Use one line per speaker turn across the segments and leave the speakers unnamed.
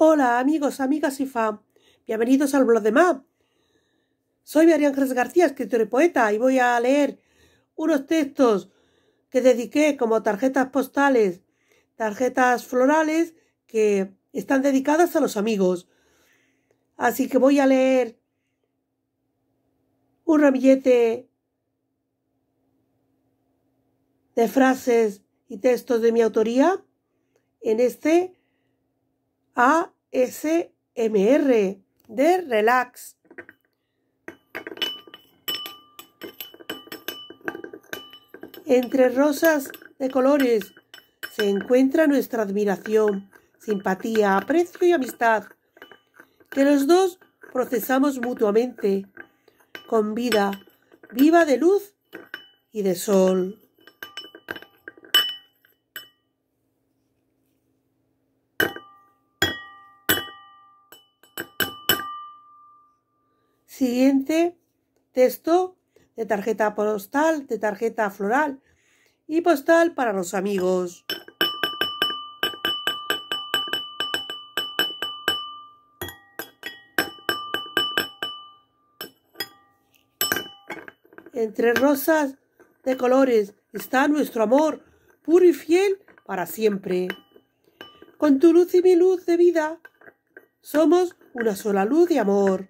Hola amigos, amigas y fans, Bienvenidos al blog de MAP. Soy María Ángeles García, escritora y poeta, y voy a leer unos textos que dediqué como tarjetas postales, tarjetas florales que están dedicadas a los amigos. Así que voy a leer un ramillete de frases y textos de mi autoría en este ASMR de Relax. Entre rosas de colores se encuentra nuestra admiración, simpatía, aprecio y amistad, que los dos procesamos mutuamente, con vida viva de luz y de sol. Siguiente texto de tarjeta postal, de tarjeta floral y postal para los amigos. Entre rosas de colores está nuestro amor puro y fiel para siempre. Con tu luz y mi luz de vida somos una sola luz de amor.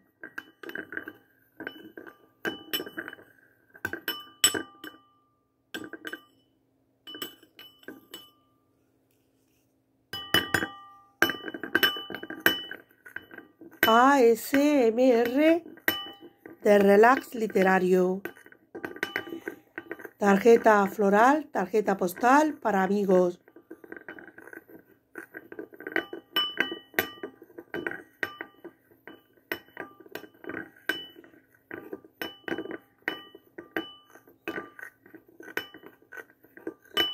ASMR de Relax Literario. Tarjeta floral, tarjeta postal para amigos.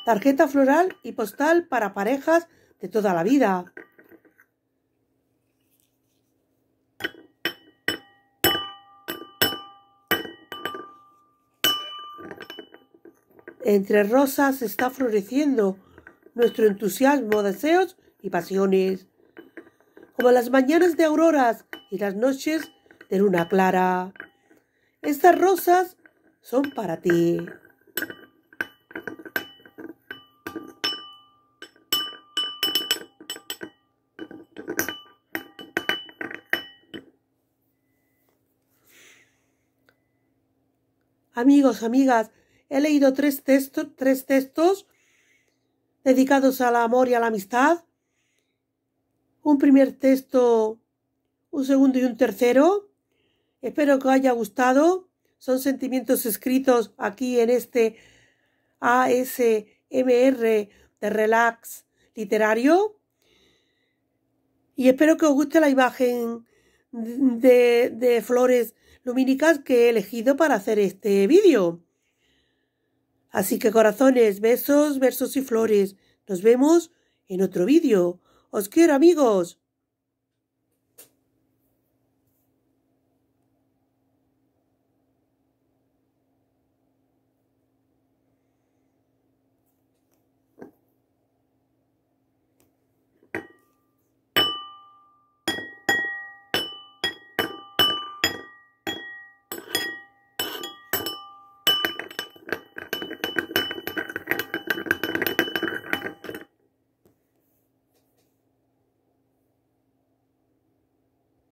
Tarjeta floral y postal para parejas de toda la vida. Entre rosas está floreciendo nuestro entusiasmo, deseos y pasiones, como las mañanas de auroras y las noches de luna clara. Estas rosas son para ti. Amigos, amigas, He leído tres, textos, tres textos dedicados al amor y a la amistad. Un primer texto, un segundo y un tercero. Espero que os haya gustado. Son sentimientos escritos aquí en este ASMR de Relax Literario. Y espero que os guste la imagen de, de flores lumínicas que he elegido para hacer este vídeo. Así que corazones, besos, versos y flores. Nos vemos en otro vídeo. Os quiero amigos.